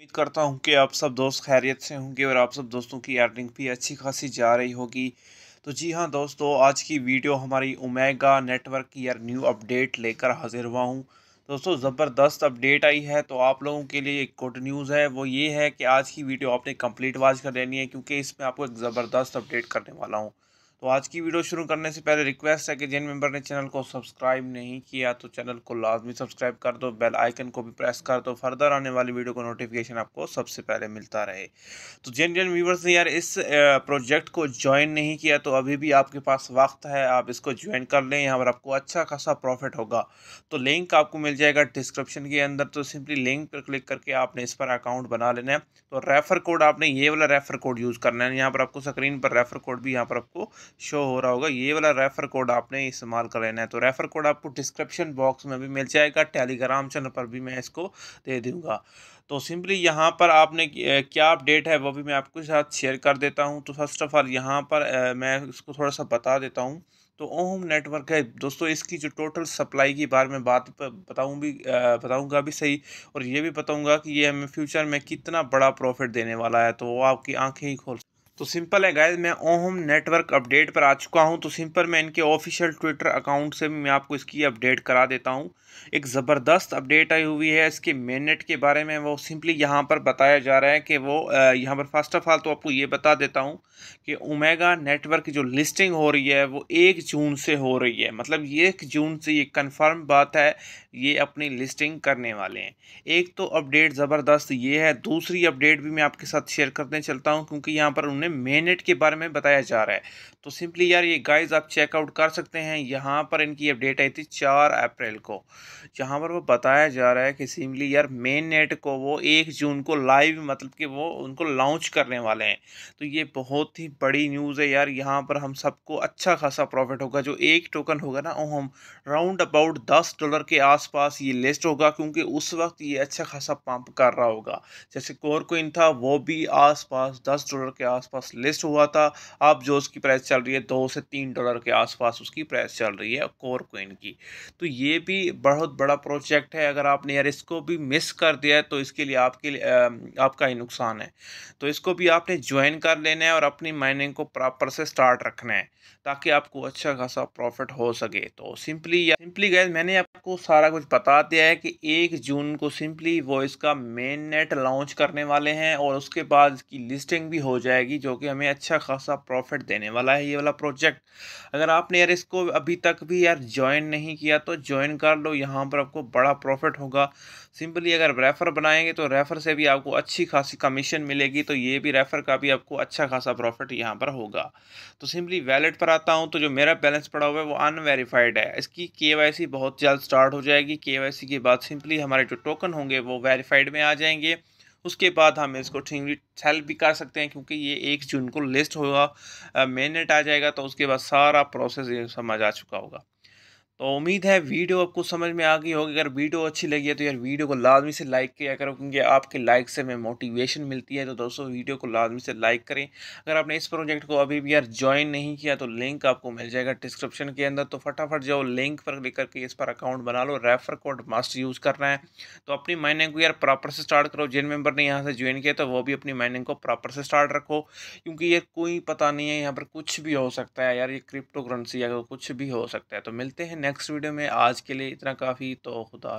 उम्मीद करता हूँ कि आप सब दोस्त खैरियत से होंगे और आप सब दोस्तों की अर्निंग भी अच्छी खासी जा रही होगी तो जी हाँ दोस्तों आज की वीडियो हमारी ओमेगा नेटवर्क की यार न्यू अपडेट लेकर हाजिर हुआ हूँ दोस्तों ज़बरदस्त अपडेट आई है तो आप लोगों के लिए एक गुड न्यूज़ है वो ये है कि आज की वीडियो आपने कंप्लीट वाच कर लेनी है क्योंकि इसमें आपको एक ज़बरदस्त अपडेट करने वाला हूँ तो आज की वीडियो शुरू करने से पहले रिक्वेस्ट है कि जिन मेंबर ने चैनल को सब्सक्राइब नहीं किया तो चैनल को लाजमी सब्सक्राइब कर दो बेल आइकन को भी प्रेस कर दो फर्दर आने वाली वीडियो को नोटिफिकेशन आपको सबसे पहले मिलता रहे तो जिन जिन व्यूवर्स ने यार इस प्रोजेक्ट को ज्वाइन नहीं किया तो अभी भी आपके पास वक्त है आप इसको ज्वाइन कर लें यहाँ पर आपको अच्छा खासा प्रॉफिट होगा तो लिंक आपको मिल जाएगा डिस्क्रिप्शन के अंदर तो सिंपली लिंक पर क्लिक करके आपने इस पर अकाउंट बना लेना है तो रेफ़र कोड आपने ये वाला रेफ़र कोड यूज़ करना है यहाँ पर आपको स्क्रीन पर रेफ़र कोड भी यहाँ पर आपको शो हो रहा होगा ये वाला रेफ़र कोड आपने इस्तेमाल कर लेना है तो रेफ़र कोड आपको डिस्क्रिप्शन बॉक्स में भी मिल जाएगा टेलीग्राम चैनल पर भी मैं इसको दे दूँगा तो सिंपली यहाँ पर आपने क्या अपडेट है वो भी मैं आपके साथ शेयर कर देता हूँ तो फर्स्ट ऑफ़ ऑल यहाँ पर मैं इसको थोड़ा सा बता देता हूँ तो ओम नेटवर्क है दोस्तों इसकी जो टोटल सप्लाई के बारे में बात बताऊं भी बताऊँगा भी सही और ये भी बताऊँगा कि ये हमें फ्यूचर में कितना बड़ा प्रॉफिट देने वाला है तो वो आपकी आंखें ही खोल तो सिंपल है गाइज मैं ओहम नेटवर्क अपडेट पर आ चुका हूं तो सिंपल मैं इनके ऑफिशियल ट्विटर अकाउंट से भी मैं आपको इसकी अपडेट करा देता हूं एक ज़बरदस्त अपडेट आई हुई है इसके मेनेट के बारे में वो सिंपली यहां पर बताया जा रहा है कि वो यहां पर फर्स्ट ऑफ ऑल तो आपको ये बता देता हूं कि ओमेगा नेटवर्क की जो लिस्टिंग हो रही है वो एक जून से हो रही है मतलब एक जून से ये कन्फर्म बात है ये अपनी लिस्टिंग करने वाले हैं एक तो अपडेट ज़बरदस्त ये है दूसरी अपडेट भी मैं आपके साथ शेयर करने चलता हूँ क्योंकि यहाँ पर उन्हें में मेनेट के बारे में बताया जा रहा है तो सिंपली यार ये गाइस आप चेकआउट कर सकते हैं यहाँ पर इनकी अपडेट आई थी चार अप्रैल को जहाँ पर वो बताया जा रहा है कि सिंपली यार मेन नेट को वो एक जून को लाइव मतलब कि वो उनको लॉन्च करने वाले हैं तो ये बहुत ही बड़ी न्यूज़ है यार यहाँ पर हम सबको अच्छा खासा प्रॉफिट होगा जो एक टोकन होगा ना वो हम राउंड अबाउट दस डॉलर के आसपास ये लिस्ट होगा क्योंकि उस वक्त ये अच्छा खासा पंप कर रहा होगा जैसे कोर कोइन था वो भी आस पास डॉलर के आसपास आसपास लिस्ट हुआ था अब जो उसकी प्राइस चल रही है दो से तीन डॉलर के आसपास उसकी प्राइस चल रही है कोर कोइन की तो ये भी बहुत बड़ा प्रोजेक्ट है अगर आपने यार इसको भी मिस कर दिया तो इसके लिए आपके लिए आपका ही नुकसान है तो इसको भी आपने ज्वाइन कर लेना है और अपनी माइनिंग को प्रॉपर से स्टार्ट रखना है ताकि आपको अच्छा खासा प्रॉफिट हो सके तो सिंपली या सिंपली गैस मैंने आपको सारा कुछ बता दिया है कि एक जून को सिंपली वो इसका मेन नेट लॉन्च करने वाले हैं और उसके बाद इसकी लिस्टिंग भी हो जाएगी जो जो कि हमें अच्छा खासा प्रॉफिट देने वाला है ये वाला प्रोजेक्ट अगर आपने यार इसको अभी तक भी यार ज्वाइन नहीं किया तो ज्वाइन कर लो यहाँ पर आपको बड़ा प्रॉफिट होगा सिंपली अगर रेफ़र बनाएंगे तो रेफ़र से भी आपको अच्छी खासी कमीशन मिलेगी तो ये भी रेफ़र का भी आपको अच्छा खासा प्रॉफिट यहाँ पर होगा तो सिंपली वैलेट पर आता हूँ तो जो मेरा बैलेंस पड़ा हुआ है वो अनवेरीफाइड है इसकी के बहुत जल्द स्टार्ट हो जाएगी के के बाद सिंपली हमारे जो टोकन होंगे वो वेरीफाइड में आ जाएंगे उसके बाद हम इसको ठीक सेल भी कर सकते हैं क्योंकि ये एक जून को लिस्ट होगा मेन नेट आ जाएगा तो उसके बाद सारा प्रोसेस ये समझ आ चुका होगा तो उम्मीद है वीडियो आपको समझ में आ गई होगी अगर वीडियो अच्छी लगी है तो यार वीडियो को लाजमी से लाइक किया करो क्योंकि आपके लाइक से हमें मोटिवेशन मिलती है तो दोस्तों वीडियो को लाजमी से लाइक करें अगर आपने इस प्रोजेक्ट को अभी भी यार ज्वाइन नहीं किया तो लिंक आपको मिल जाएगा डिस्क्रिप्शन के अंदर तो फटाफट जाओ लिंक पर क्लिक करके इस पर अकाउंट बना लो रेफर कोड मास्ट यूज़ करना है तो अपनी माइनिंग को यार प्रॉपर से स्टार्ट करो जिन मेम्बर ने यहाँ से ज्वाइन किया तो वो भी अपनी माइनिंग को प्रॉपर से स्टार्ट रखो क्योंकि ये कोई पता नहीं है यहाँ पर कुछ भी हो सकता है यार ये क्रिप्टो करेंसी या कुछ भी हो सकता है तो मिलते हैं नेक्स्ट वीडियो में आज के लिए इतना काफ़ी तो खुदा